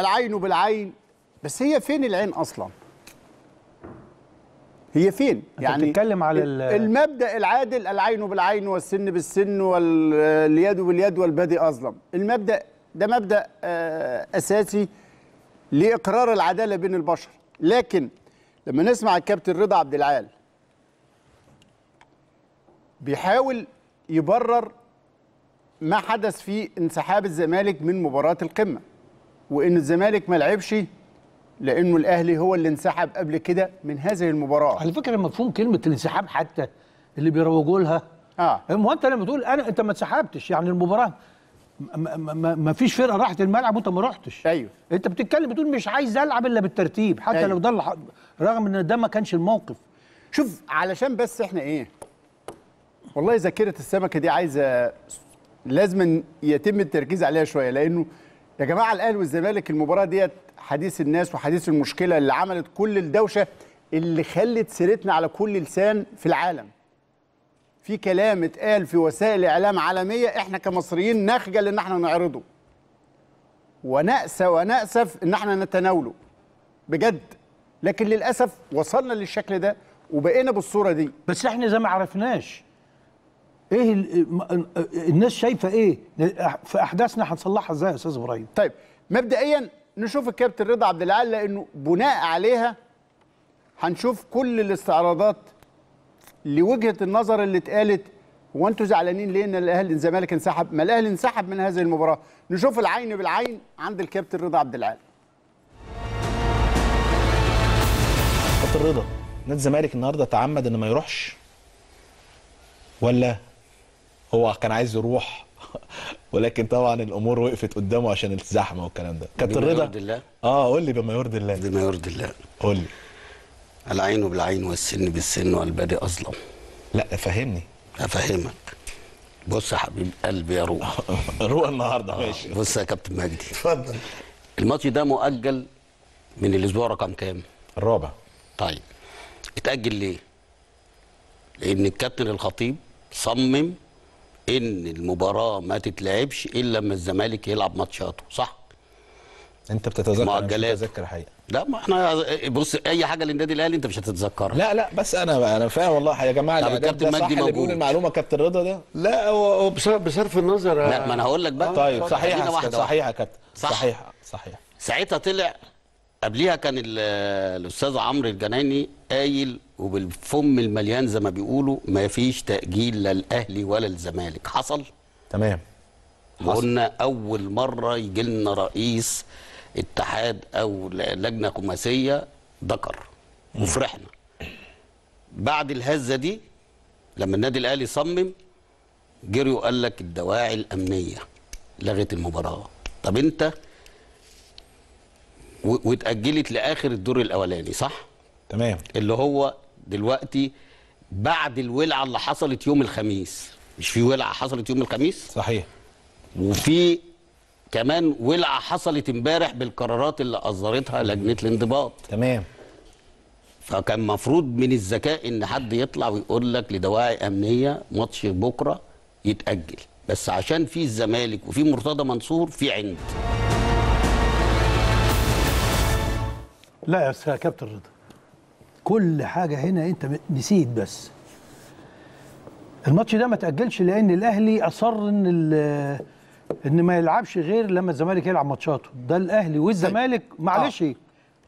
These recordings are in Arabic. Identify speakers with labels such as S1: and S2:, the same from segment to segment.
S1: العين بالعين بس هي فين العين اصلا هي فين يعني بتتكلم على المبدا العادل العين بالعين والسن بالسن واليد باليد والبادئ اظلم المبدا ده مبدا آه، اساسي لاقرار العداله بين البشر لكن لما نسمع الكابتن رضا عبد العال بيحاول يبرر ما حدث في انسحاب الزمالك من مباراه القمه وان الزمالك ما لعبش لانه الاهلي هو اللي انسحب قبل كده من هذه المباراه على فكره مفهوم كلمه الانسحاب حتى اللي بيروجوا لها اه هو انت لما تقول انا
S2: انت ما انسحبتش يعني المباراه ما فيش فرقه راحت الملعب وانت ما رحتش ايوه انت بتتكلم بتقول مش عايز العب الا بالترتيب حتى أيوه. لو ده دل... رغم ان ده ما كانش الموقف
S1: شوف علشان بس احنا ايه والله ذاكره السمكه دي عايزه لازم يتم التركيز عليها شويه لانه يا جماعه الاهلي والزمالك المباراه ديت حديث الناس وحديث المشكله اللي عملت كل الدوشه اللي خلت سيرتنا على كل لسان في العالم في كلام اتقال في وسائل اعلام عالميه احنا كمصريين نخجل ان احنا نعرضه ونأسى ونأسف ان احنا نتناوله بجد لكن للاسف وصلنا للشكل ده وبقينا بالصوره دي بس احنا زي ما عرفناش ايه الناس شايفه ايه في احداثنا هنصلحها ازاي يا استاذ ابراهيم طيب مبدئيا نشوف الكابتن رضا عبد العال لانه بناء عليها هنشوف كل الاستعراضات لوجهه النظر اللي اتقالت هو انتوا زعلانين ليه ان الاهلي الزمالك انسحب؟ ما الاهلي انسحب من هذه المباراه، نشوف العين بالعين عند الكابتن رضا
S3: عبد العال. كابتن رضا نادي الزمالك النهارده تعمد ان ما يروحش ولا هو كان عايز يروح ولكن طبعا الامور وقفت قدامه عشان الزحمه والكلام ده كابتن رضا يرضي
S4: الله اه قول لي بما يرضي الله بما يرضي الله قول لي العين بالعين والسن بالسن والبادئ اظلم لا فهمني افهمك بص يا حبيب قلبي يا روح روح النهارده آه، ماشي بص يا كابتن مجدي اتفضل الماتش ده مؤجل من الاسبوع رقم كام الرابع طيب اتاجل ليه لان الكابتن الخطيب صمم ان المباراه ما تتلعبش الا لما الزمالك يلعب ماتشاته صح
S3: انت بتتذكر معجلات بتتذكر حقيقه
S4: لا ما احنا بص اي حاجه للنادي الاهلي انت مش هتتذكرها
S3: لا لا بس انا انا فاهم والله يا جماعه طب الكابتن مجدي موجود بيقول المعلومه كابتن رضا ده لا هو بصرف النظر لا ما انا هقول لك بقى طيب صحيح صحيح يا كابتن صحيح صحيح
S4: ساعتها طلع قبليها كان الاستاذ عمرو الجناني قايل وبالفم المليان زي ما بيقولوا ما فيش تأجيل لا الأهلي ولا الزمالك حصل
S3: تمام قلنا
S4: أول مرة يجي لنا رئيس اتحاد أو لجنة خماسية ذكر وفرحنا بعد الهزة دي لما النادي الأهلي صمم جري وقال لك الدواعي الأمنية لغت المباراة طب أنت واتأجلت لآخر الدور الأولاني صح؟ تمام اللي هو دلوقتي بعد الولعه اللي حصلت يوم الخميس مش في ولعه حصلت يوم الخميس صحيح وفي كمان ولعه حصلت امبارح بالقرارات اللي اصدرتها لجنه الانضباط تمام فكان مفروض من الذكاء ان حد يطلع ويقول لك لدواعي امنيه ماتش بكره يتاجل بس عشان في الزمالك وفي مرتضى منصور في عند
S2: لا يا كابتن رضا كل حاجه هنا انت نسيت بس الماتش ده ما تاجلش لان الاهلي اصر ان ان ما يلعبش غير لما الزمالك يلعب ماتشاته ده الاهلي والزمالك طيب. معلش آه.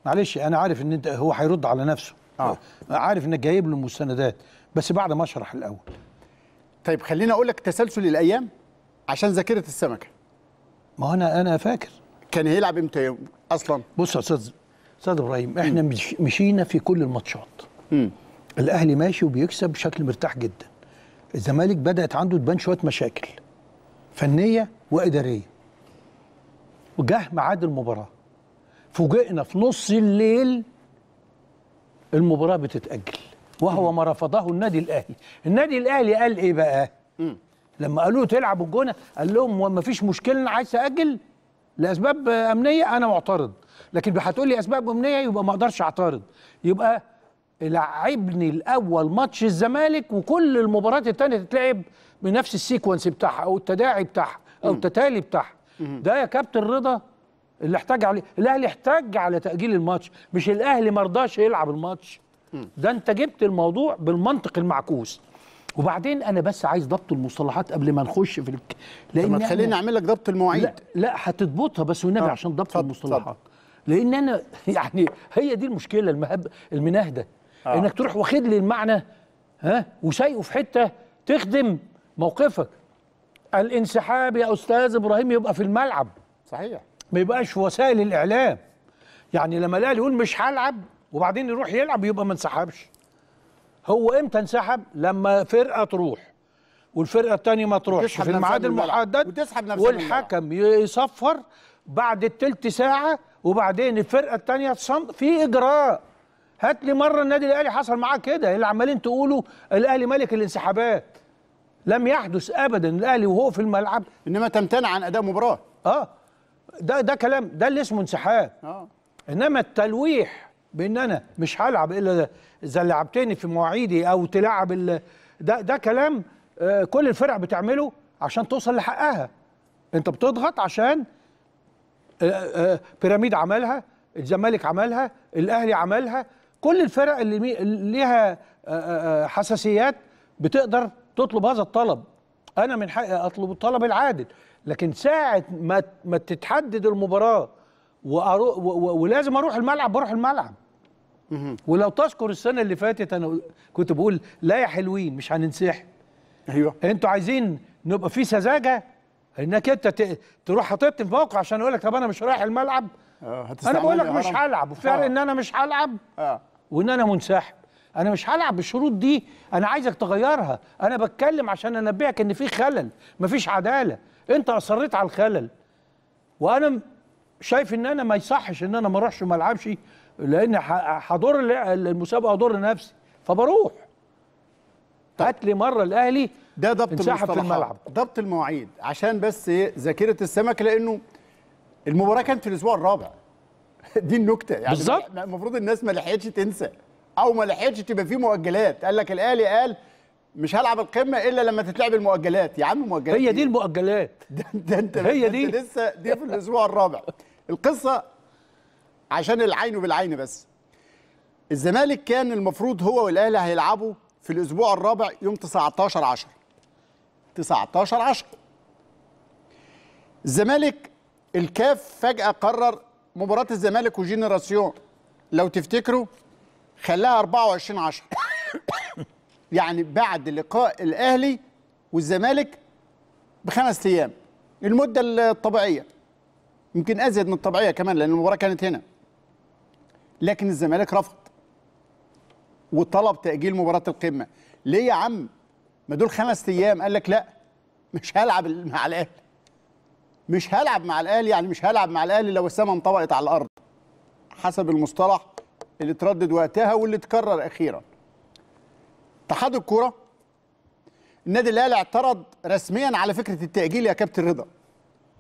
S2: معلش انا عارف ان انت هو هيرد على نفسه آه. عارف
S1: انك جايب له مستندات بس بعد ما اشرح الاول طيب خليني اقول لك تسلسل الايام عشان ذاكره السمكه ما انا انا فاكر كان هيلعب امتى اصلا بص يا استاذ استاذ ابراهيم احنا م.
S2: مشينا في كل الماتشات الاهلي ماشي وبيكسب بشكل مرتاح جدا الزمالك بدات عنده تبان شويه مشاكل فنيه واداريه وجه ميعاد المباراه فوجئنا في نص الليل المباراه بتتاجل وهو ما رفضه النادي الاهلي النادي الاهلي قال ايه بقى م. لما قالوا تلعب الجونه قال لهم وما فيش مشكله عايز اجل لاسباب امنيه انا معترض لكن هتقول لي اسباب امنيه يبقى ما اقدرش اعترض يبقى لعبني الاول ماتش الزمالك وكل المباريات الثانيه تتلعب بنفس السيكونس بتاعها او التداعي بتاعها او التتالي بتاعها ده يا كابتن رضا اللي احتاج عليه الاهلي احتاج على تاجيل الماتش مش الاهلي ما رضاش يلعب الماتش ده انت جبت الموضوع بالمنطق المعكوس وبعدين انا بس عايز ضبط المصطلحات قبل ما نخش في الك... لان ما تخليني يعني اعمل لك ضبط المواعيد لا, لا هتضبطها بس والنبي آه، عشان ضبط المصطلحات صد. لان انا يعني هي دي المشكله المهب المناهده آه. انك تروح واخد لي المعنى ها وسايقه في حته تخدم موقفك الانسحاب يا استاذ ابراهيم يبقى في الملعب صحيح ما يبقاش في وسائل الاعلام يعني لما الاهلي يقول مش هلعب وبعدين يروح يلعب يبقى ما انسحبش هو امتى انسحب لما فرقه تروح والفرقه الثانيه ما تروحش في الميعاد المحدد والحكم يصفر بعد التلت ساعه وبعدين الفرقه الثانيه تصمد في اجراء هات لي مره النادي الاهلي حصل معاه كده اللي عمالين تقولوا الاهلي ملك الانسحابات لم يحدث ابدا الاهلي وهو في الملعب انما تمتنع عن اداء مباراه اه ده ده كلام ده اللي اسمه انسحاب اه انما التلويح بان انا مش هلعب الا اذا لعبتني في مواعيدي او تلعب ده ده كلام آه كل الفرق بتعمله عشان توصل لحقها انت بتضغط عشان آه، آه، بيراميد عملها الزمالك عملها الاهلي عملها كل الفرق اللي ليها آه، حساسيات بتقدر تطلب هذا الطلب انا من حقي اطلب الطلب العادل لكن ساعه ما ما تتحدد المباراه وأرو... و... ولازم اروح الملعب بروح الملعب ولو تذكر السنه اللي فاتت انا كنت بقول لا يا حلوين مش هننسحب ايوه انتوا عايزين نبقى في سذاجه انك انت تروح حاططني في موقع عشان اقول لك طب انا مش رايح الملعب
S1: آه انا بقول لك مش هلعب وفعلا آه.
S2: ان انا مش هلعب آه. وان انا منسحب انا مش هلعب بالشروط دي انا عايزك تغيرها انا بتكلم عشان انبهك ان في خلل مفيش عداله انت اصريت على الخلل وانا شايف ان انا ما يصحش ان انا ما اروحش وما العبش لان هضر المسابقه واضر نفسي
S1: فبروح طيب. هات لي مره الاهلي ده ضبط انسحب في الملعب ضبط المواعيد عشان بس إيه؟ ذاكره السمك لانه المباراه كانت في الاسبوع الرابع دي النكته يعني بالظبط المفروض الناس ما لحقتش تنسى او ما لحقتش تبقى في مؤجلات قال لك الاهلي قال مش هلعب القمه الا لما تتلعب المؤجلات يا عم مؤجلات هي إيه؟ دي المؤجلات ده, ده انت هي دي انت لسه دي في الاسبوع الرابع القصه عشان العين بالعين بس الزمالك كان المفروض هو والاهلي هيلعبوا في الاسبوع الرابع يوم 19 10 19 10 الزمالك الكاف فجأة قرر مباراة الزمالك وجينيراسيون لو تفتكروا خلاها 24 10 يعني بعد لقاء الاهلي والزمالك بخمس ايام المده الطبيعيه يمكن ازيد من الطبيعيه كمان لان المباراه كانت هنا لكن الزمالك رفض وطلب تاجيل مباراه القمه ليه يا عم ما دول خمس ايام قال لك لا مش هلعب مع الاهلي مش هلعب مع الاهلي يعني مش هلعب مع الاهلي لو السماء انطبقت على الارض حسب المصطلح اللي اتردد وقتها واللي اتكرر اخيرا اتحاد الكوره النادي الاهلي اعترض رسميا على فكره التاجيل يا كابتن رضا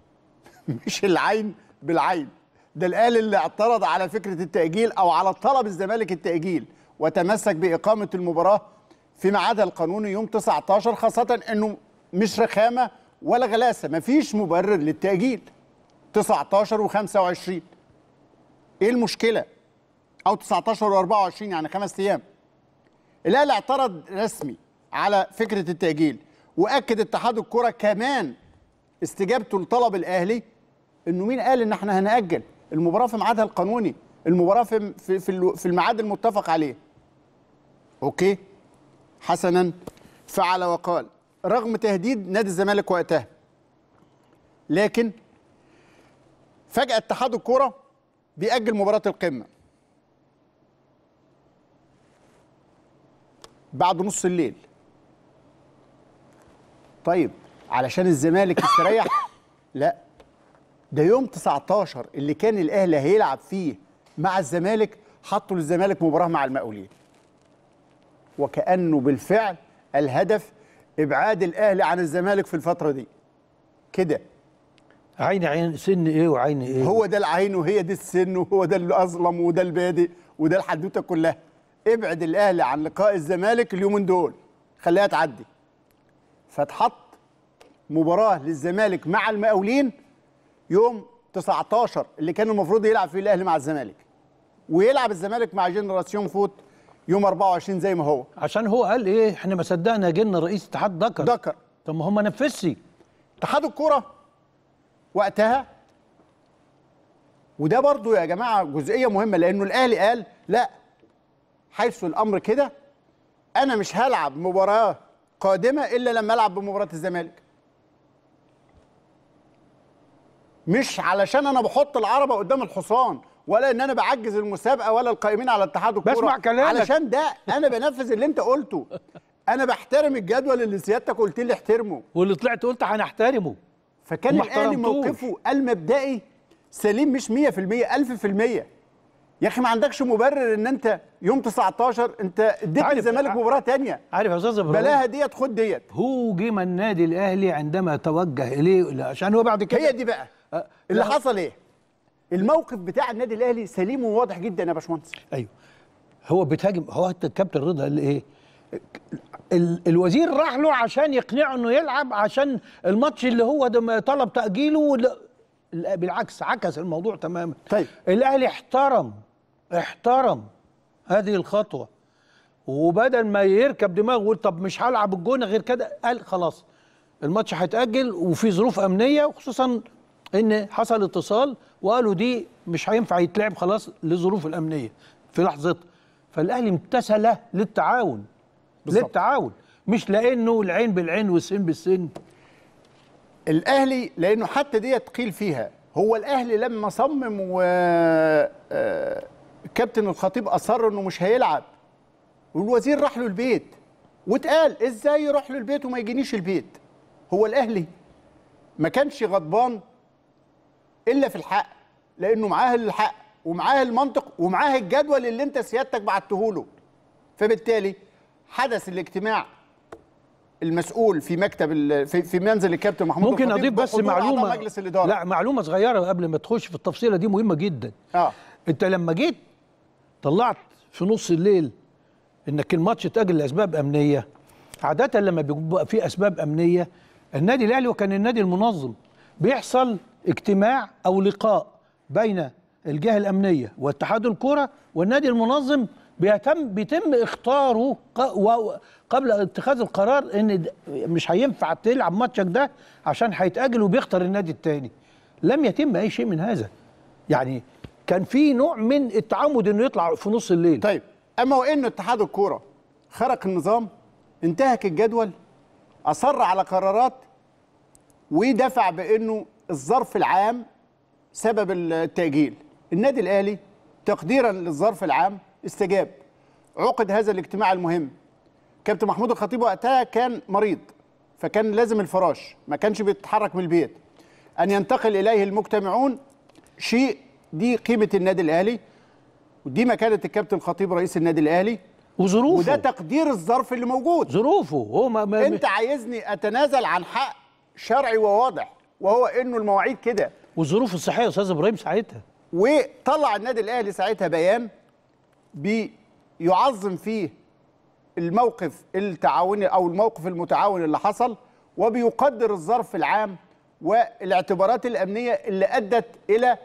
S1: مش العين بالعين ده الاهلي اللي اعترض على فكره التاجيل او على طلب الزمالك التاجيل وتمسك باقامه المباراه في ميعادها القانوني يوم 19 خاصه انه مش رخامه ولا غلاسه مفيش مبرر للتاجيل 19 و25 ايه المشكله او 19 و24 يعني خمس ايام الاهلي اعترض رسمي على فكره التاجيل واكد اتحاد الكره كمان استجابته لطلب الاهلي انه مين قال ان احنا هناجل المباراه في ميعادها القانوني المباراه في في في الميعاد المتفق عليه اوكي حسنا فعل وقال رغم تهديد نادي الزمالك وقتها لكن فجأة اتحاد الكوره بيأجل مباراة القمة بعد نص الليل طيب علشان الزمالك يستريح لا ده يوم 19 اللي كان الاهلي هيلعب فيه مع الزمالك حطوا للزمالك مباراه مع المقاولين وكانه بالفعل الهدف ابعاد الاهلي عن الزمالك في الفتره دي كده عين عين سن ايه وعين ايه هو ده العين وهي دي السن وهو ده اللي اظلم وده البادئ وده الحدوته كلها ابعد الاهلي عن لقاء الزمالك اليومين دول خليها تعدي فاتحط مباراه للزمالك مع المقاولين يوم 19 اللي كان المفروض يلعب فيه الاهلي مع الزمالك ويلعب الزمالك مع جنراسيون فوت يوم 24 زي ما هو عشان هو قال ايه احنا ما صدقنا جن رئيس اتحاد دكر دكر طب ما هم نفسي اتحاد الكوره وقتها وده برضو يا جماعه جزئيه مهمه لانه الاهلي قال لا حيث الامر كده انا مش هلعب مباراه قادمه الا لما العب بمباراه الزمالك مش علشان انا بحط العربه قدام الحصان ولا ان انا بعجز المسابقه ولا القائمين على اتحاد الكوره بسمع كلامك علشان ده انا بنفذ اللي انت قلته انا بحترم الجدول اللي سيادتك قلت لي احترمه واللي طلعت قلت هنحترمه فكان الاهلي موقفه المبدئي سليم مش 100% 1000% يا اخي ما عندكش مبرر ان انت يوم 19 انت اديت الزمالك مباراه تانية عارف يا استاذ ابراهيم بلاها ديت خد ديت
S2: هوجم النادي الاهلي عندما توجه اليه عشان هو بعد كده هي دي بقى أه، اللي حصل ايه الموقف بتاع النادي الاهلي سليم وواضح جدا يا باشمهندس ايوه هو بيتهاجم هو الكابتن رضا قال ايه الوزير راح له عشان يقنعه انه يلعب عشان الماتش اللي هو ده طلب تاجيله بالعكس عكس الموضوع تماما طيب الاهلي احترم احترم هذه الخطوه وبدل ما يركب دماغه ويقول طب مش هلعب الجونه غير كده قال خلاص الماتش هيتاجل وفي ظروف امنيه وخصوصا ان حصل اتصال وقالوا دي مش هينفع يتلعب خلاص للظروف الامنيه في لحظتها فالاهلي امتثل للتعاون بالزبط. للتعاون مش لانه العين بالعين والسن بالسن
S1: الاهلي لانه حتى ديت قيل فيها هو الاهلي لما صمم و آه، آه، كابتن الخطيب اصر انه مش هيلعب والوزير راح له البيت واتقال ازاي يروح له البيت وما يجينيش البيت هو الاهلي ما كانش غضبان الا في الحق لانه معاه الحق ومعاه المنطق ومعاه الجدول اللي انت سيادتك بعته له فبالتالي حدث الاجتماع المسؤول في مكتب في, في منزل الكابتن محمود ممكن اضيف بس معلومه مجلس الاداره لا
S2: معلومه صغيره قبل ما تخش في التفصيله دي مهمه جدا اه انت لما جيت طلعت في نص الليل انك الماتش اتاجل لاسباب امنيه عاده لما بيبقى في اسباب امنيه النادي الاهلي وكان النادي المنظم بيحصل اجتماع او لقاء بين الجهه الامنيه واتحاد الكره والنادي المنظم بيتم بيتم اختاره قبل اتخاذ القرار ان مش هينفع تلعب ماتشك ده عشان هيتاجل وبيختار النادي الثاني لم يتم اي شيء من هذا يعني
S1: كان في نوع من التعمد انه يطلع في نص الليل طيب اما وان اتحاد الكوره خرق النظام انتهك الجدول اصر على قرارات ودفع بانه الظرف العام سبب التأجيل النادي الأهلي تقديرا للظرف العام استجاب عقد هذا الاجتماع المهم كابتن محمود الخطيب وقتها كان مريض فكان لازم الفراش ما كانش بيتحرك من البيت أن ينتقل إليه المجتمعون شيء دي قيمة النادي الأهلي ودي مكانة الكابتن الخطيب رئيس النادي الأهلي وظروفه وده تقدير الظرف اللي موجود ظروفه هو ما, ما انت عايزني اتنازل عن حق شرعي وواضح وهو انه المواعيد كده وظروفه الصحيه يا استاذ ابراهيم ساعتها وطلع النادي الاهلي ساعتها بيان بيعظم فيه الموقف التعاوني او الموقف المتعاون اللي حصل وبيقدر الظرف العام والاعتبارات الامنيه اللي ادت الى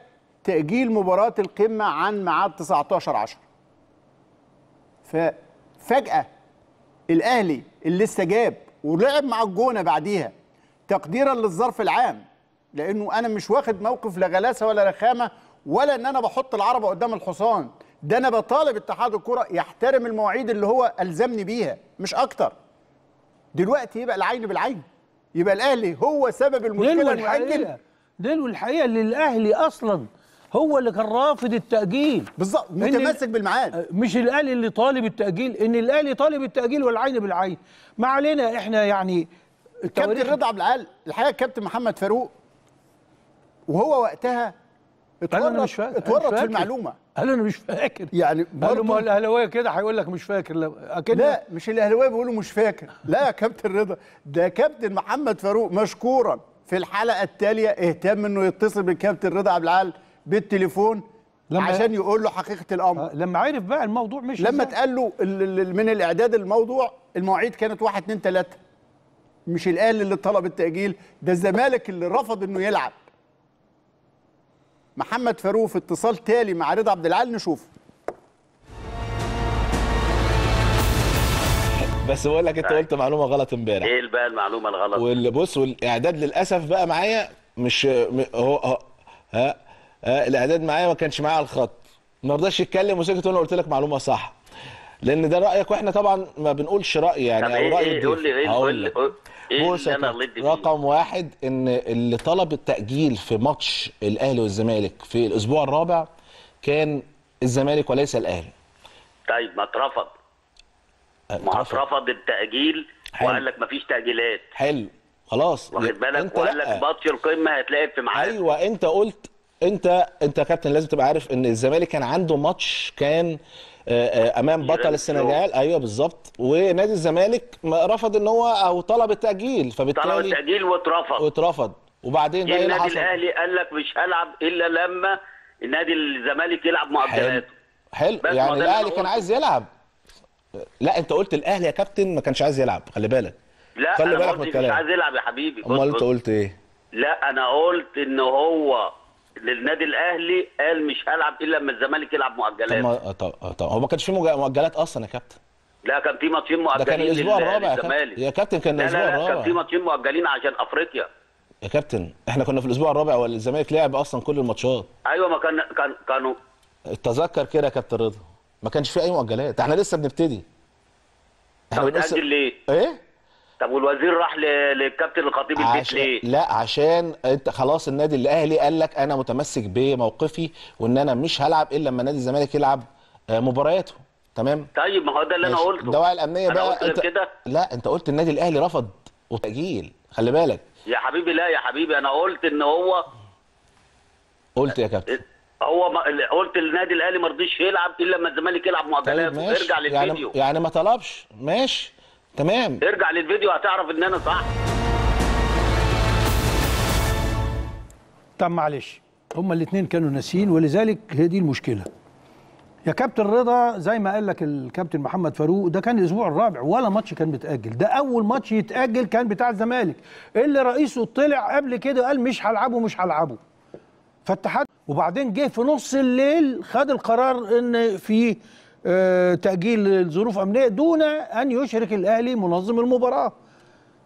S1: تاجيل مباراه القمه عن ميعاد 19 10 ففجاه الاهلي اللي استجاب ولعب مع الجونه بعديها تقديرا للظرف العام لانه انا مش واخد موقف لا غلاسه ولا رخامه ولا ان انا بحط العربه قدام الحصان ده انا بطالب اتحاد الكره يحترم المواعيد اللي هو الزمني بيها مش اكتر دلوقتي يبقى العين بالعين يبقى الاهلي هو سبب المشكله المؤجل ديل الحقيقه اللي الاهلي اصلا هو اللي كان
S2: رافض التاجيل بالظبط متمسك بالمعاد آه، مش الاهلي اللي طالب التاجيل ان الاهلي طالب التاجيل والعين بالعين ما علينا احنا يعني الكابتن رضا عبد العال الحقيقه الكابتن محمد فاروق
S1: وهو وقتها اتورط مش فاكر. اتورط في المعلومه قال انا مش فاكر يعني قالوا ما الاهلاويه كده هيقول لك مش فاكر لو أكيد لا مش الاهلاويه بيقولوا مش فاكر لا يا كابتن رضا ده كابتن محمد فاروق مشكورا في الحلقه التاليه اهتم انه يتصل بالكابتن رضا عبد العال بالتليفون لما عشان يقول له حقيقه الامر آه، لما عرف بقى الموضوع مش لما اتقال له من الاعداد الموضوع المواعيد كانت 1 2 3 مش الاهلي اللي طلب التاجيل ده الزمالك اللي رفض انه يلعب محمد فاروق في اتصال تالي مع رضا عبد العال نشوفه
S3: بس بقول لك انت قلت معلومه غلط امبارح ايه بقى المعلومه الغلط واللي بص والاعداد للاسف بقى معايا مش هو ها, ها الاعداد معايا ما كانش معايا على الخط ما رضاش يتكلم وسكت وانا قلت لك معلومه صح لان ده رايك واحنا طبعا ما بنقولش راي يعني او إيه- راي قول لي ايه قول لي إيه-, ايه بص رقم واحد ان اللي طلب التاجيل في ماتش الاهلي والزمالك في الاسبوع الرابع كان الزمالك وليس الاهلي
S4: طيب ما اترفض أه، ما اترفض التاجيل وقال لك ما فيش تاجيلات حلو خلاص واخد بالك وقال لك ماتش القمه هيتلعب في ميعاد ايوه
S3: انت قلت انت انت يا كابتن لازم تبقى عارف ان الزمالك كان عنده ماتش كان آه، آه، امام بطل السنغال ايوه بالظبط ونادي الزمالك رفض ان هو او طلب التاجيل فبالتالي طلب التاجيل واترفض واترفض وبعدين بقى إيه النادي الاهلي
S4: قال لك مش هلعب الا لما نادي الزمالك يلعب مؤجلاته
S3: حلو, حلو. يعني الاهلي كان عايز يلعب لا انت قلت الاهلي يا كابتن ما كانش عايز يلعب خلي بالك لا خلي بالك من الكلام مش عايز
S4: يلعب يا حبيبي امال انت قلت ايه؟ لا انا قلت ان هو للنادي الاهلي قال مش هلعب الا لما الزمالك يلعب مؤجلات
S3: طب آه، طب هو ما كانش في مؤجلات اصلا يا كابتن
S4: لا كان في ماتشين مؤجلين ده كان الاسبوع الرابع يا
S3: كابتن كان الاسبوع الرابع كان في
S4: ماتشين مؤجلين عشان افريقيا
S3: يا كابتن احنا كنا في الاسبوع الرابع والزمالك لعب اصلا كل الماتشات
S4: ايوه ما كان كان كانوا
S3: اتذكر كده يا كابتن رضا ما كانش في اي مؤجلات احنا لسه بنبتدي احنا طب
S4: ليه؟ ايه؟ طب والوزير راح للكابتن الخطيب البيت ليه؟
S3: لا عشان انت خلاص النادي الاهلي قال لك انا متمسك بموقفي وان انا مش هلعب الا لما نادي الزمالك يلعب آه، مبارياته تمام
S4: طيب ما هو ده اللي انا قلته
S3: الدواعي الامنيه بقى قلت انت... كده لا انت قلت النادي الاهلي رفض وتاجيل خلي بالك
S4: يا حبيبي لا يا حبيبي انا قلت ان هو
S3: قلت يا كابتن
S4: هو ما... قلت النادي الاهلي ما رضيش يلعب الا لما الزمالك يلعب معضلات طيب، ارجع للفيديو
S3: يعني يعني ما طلبش ماشي تمام
S4: ارجع للفيديو هتعرف ان انا صح
S2: طب معلش هما الاثنين كانوا ناسيين ولذلك هي دي المشكله يا كابتن رضا زي ما قال لك الكابتن محمد فاروق ده كان الاسبوع الرابع ولا ماتش كان متاجل ده اول ماتش يتاجل كان بتاع الزمالك اللي رئيسه طلع قبل كده قال مش هلعبه مش هلعبه فاتحاد وبعدين جه في نص الليل خد القرار ان في آه، تأجيل لظروف أمنية دون أن يشرك الأهلي منظم المباراة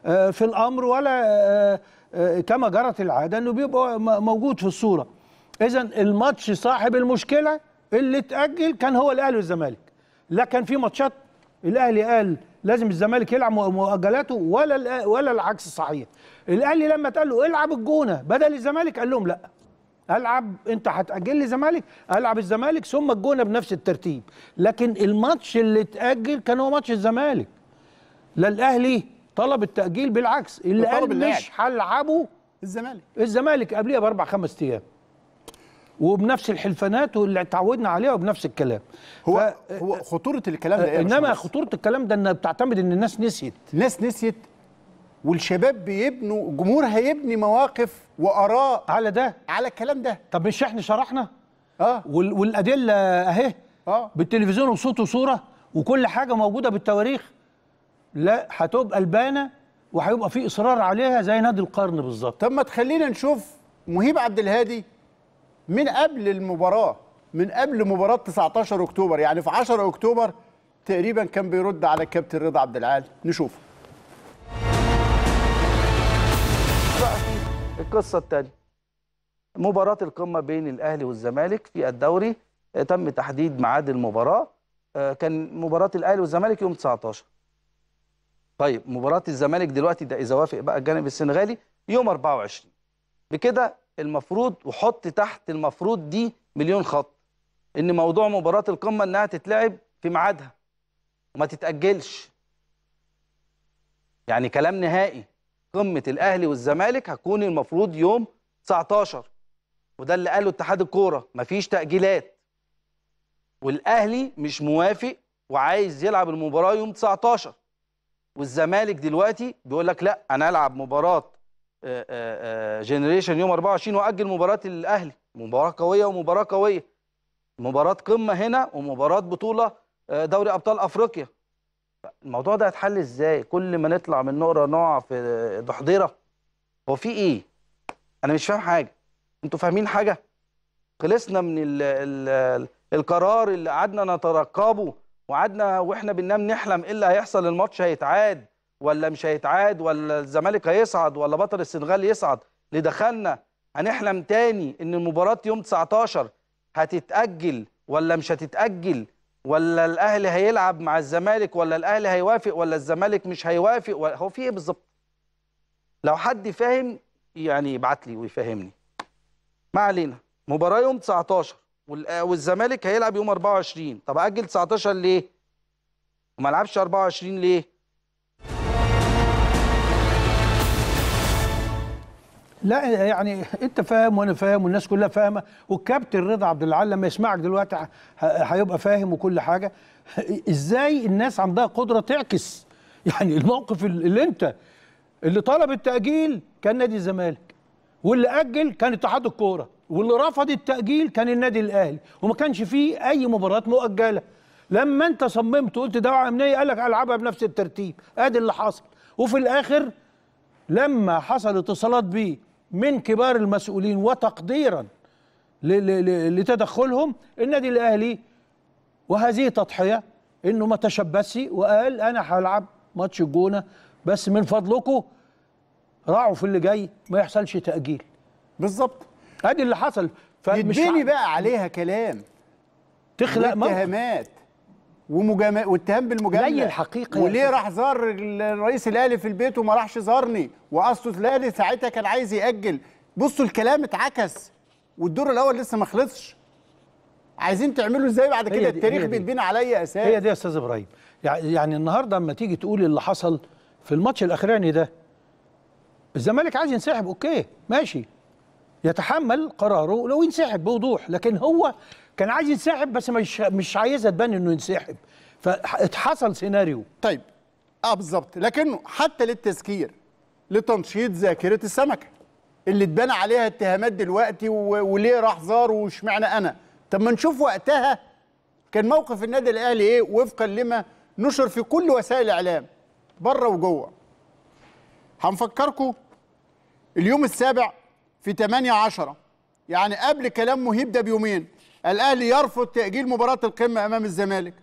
S2: آه، في الأمر ولا آه، كما جرت العادة أنه بيبقى موجود في الصورة إذا الماتش صاحب المشكلة اللي اتأجل كان هو الأهلي والزمالك لا كان في ماتشات الأهلي قال لازم الزمالك يلعب مؤجلاته ولا ولا العكس صحيح الاهلي لما قال له العب الجونه بدل الزمالك قال لهم لا العب انت هتاجل لي زمالك العب الزمالك ثم الجونه بنفس الترتيب لكن الماتش اللي اتاجل كان هو ماتش الزمالك لا الاهلي طلب التاجيل بالعكس اللي قال مش هلعبه الزمالك الزمالك قبليها باربع خمس ايام وبنفس الحلفانات واللي اتعودنا عليها وبنفس الكلام هو ف... هو خطوره الكلام ده إيه انما خطوره الكلام ده ان بتعتمد ان الناس نسيت الناس نسيت والشباب بيبنوا الجمهور هيبني مواقف واراء على ده على الكلام ده طب مش احنا شرحنا اه وال والادله اهي اه بالتلفزيون وصوت وصوره وكل حاجه موجوده بالتواريخ لا هتبقى البانه وهيبقى في اصرار عليها زي نادي القرن بالظبط
S1: طب ما تخلينا نشوف مهيب عبد الهادي من قبل المباراه من قبل مباراه 19 اكتوبر يعني في 10 اكتوبر تقريبا كان بيرد على الكابتن
S5: رضا عبد العال نشوفه القصه التانية مباراه القمه بين الاهلي والزمالك في الدوري آه، تم تحديد ميعاد المباراه آه، كان مباراه الاهلي والزمالك يوم 19 طيب مباراه الزمالك دلوقتي ده اذا وافق بقى الجانب السنغالي يوم 24 بكده المفروض وحط تحت المفروض دي مليون خط ان موضوع مباراه القمه انها تتلعب في ميعادها وما تتاجلش يعني كلام نهائي قمه الاهلي والزمالك هتكون المفروض يوم 19 وده اللي قاله اتحاد الكوره مفيش تاجيلات والاهلي مش موافق وعايز يلعب المباراه يوم 19 والزمالك دلوقتي بيقول لك لا انا العب مباراه آه، آه، آه، جنريشن يوم 24 واجل مباراه الاهلي مباراه قويه ومباراه قويه مباراه قمه هنا ومباراه بطوله دوري ابطال افريقيا الموضوع ده هيتحل ازاي كل ما نطلع من نقره نقع في ضحضيره هو في ايه انا مش فاهم حاجه انتوا فاهمين حاجه خلصنا من الـ الـ القرار اللي قعدنا نترقبه وقعدنا واحنا بننام نحلم ايه اللي هيحصل الماتش هيتعاد ولا مش هيتعاد ولا الزمالك هيصعد ولا بطل السنغال يصعد اللي دخلنا هنحلم تاني ان المباراه يوم 19 هتتاجل ولا مش هتتاجل ولا الاهلي هيلعب مع الزمالك ولا الاهلي هيوافق ولا الزمالك مش هيوافق هو في ايه بالظبط لو حد فاهم يعني يبعت لي ويفهمني ما علينا مباراه يوم 19 والزمالك هيلعب يوم 24 طب اجل 19 ليه وما لعبش 24 ليه
S2: لا يعني انت فاهم وانا فاهم والناس كلها فاهمه والكابتن رضا عبد العال لما يسمعك دلوقتي هيبقى فاهم وكل حاجه ازاي الناس عندها قدره تعكس يعني الموقف اللي انت اللي طلب التاجيل كان نادي الزمالك واللي اجل كان اتحاد الكوره واللي رفض التاجيل كان النادي الاهلي وما كانش فيه اي مباريات مؤجله لما انت صممت وقلت دعوه امنيه قال لك العبها بنفس الترتيب ادي اللي حصل وفي الاخر لما حصل اتصالات بيه من كبار المسؤولين وتقديرا لتدخلهم النادي الاهلي وهذه تضحيه انه ما تشبثش وقال انا هلعب ماتش الجونه بس من فضلكم راعوا في اللي جاي ما
S1: يحصلش تاجيل بالظبط ادي اللي حصل فمش بقى عليها كلام تخلق متهمات ومجام... واتهام بالمجامله زي الحقيقه وليه راح زار الرئيس الاهلي في البيت وما راحش زارني واصله الاهلي ساعتها كان عايز ياجل بصوا الكلام اتعكس والدور الاول لسه ما خلصش عايزين تعملوا ازاي بعد كده التاريخ بيتبنى عليا اساسا اساس هي
S2: دي يا استاذ ابراهيم يعني النهارده اما تيجي تقول اللي حصل في الماتش الاخراني ده الزمالك عايز ينسحب اوكي ماشي يتحمل قراره لو ينسحب بوضوح لكن هو كان عايز ينسحب بس مش مش عايزها تبان انه ينسحب فحصل سيناريو طيب
S1: اه بالظبط لكنه حتى للتذكير لتنشيط ذاكره السمكه اللي اتبنى عليها اتهامات دلوقتي وليه راح زار واشمعنى انا طب ما نشوف وقتها كان موقف النادي الاهلي ايه وفقا لما نشر في كل وسائل الاعلام بره وجوه هنفكركم اليوم السابع في 8 10 يعني قبل كلام مهيب ده بيومين الاهلي يرفض تاجيل مباراه القمه امام الزمالك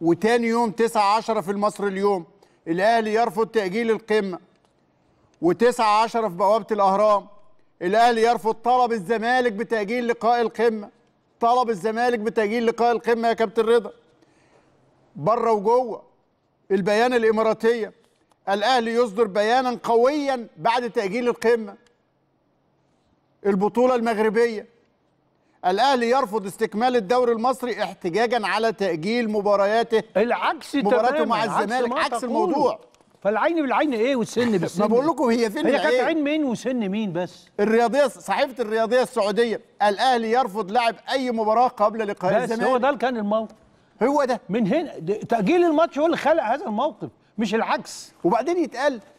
S1: وتاني يوم 9 10 في المصري اليوم الاهلي يرفض تاجيل القمه و9 10 في بوابه الاهرام الاهلي يرفض طلب الزمالك بتاجيل لقاء القمه طلب الزمالك بتاجيل لقاء القمه يا كابتن رضا بره وجوه البيان الاماراتيه الاهلي يصدر بيانا قويا بعد تاجيل القمه البطوله المغربيه الاهلي يرفض استكمال الدوري المصري احتجاجا على تاجيل مبارياته العكس مباراته مع الزمالك عكس, عكس الموضوع فالعين بالعين ايه والسن بالسن ما بقول لكم هي فين هي كانت عين مين وسن مين بس الرياضيه صحيفه الرياضيه السعوديه الاهلي يرفض لعب اي مباراه قبل لقاء الزمالك هو ده اللي كان الموقف هو ده من هنا تاجيل الماتش هو اللي خلق هذا
S2: الموقف مش العكس وبعدين يتقال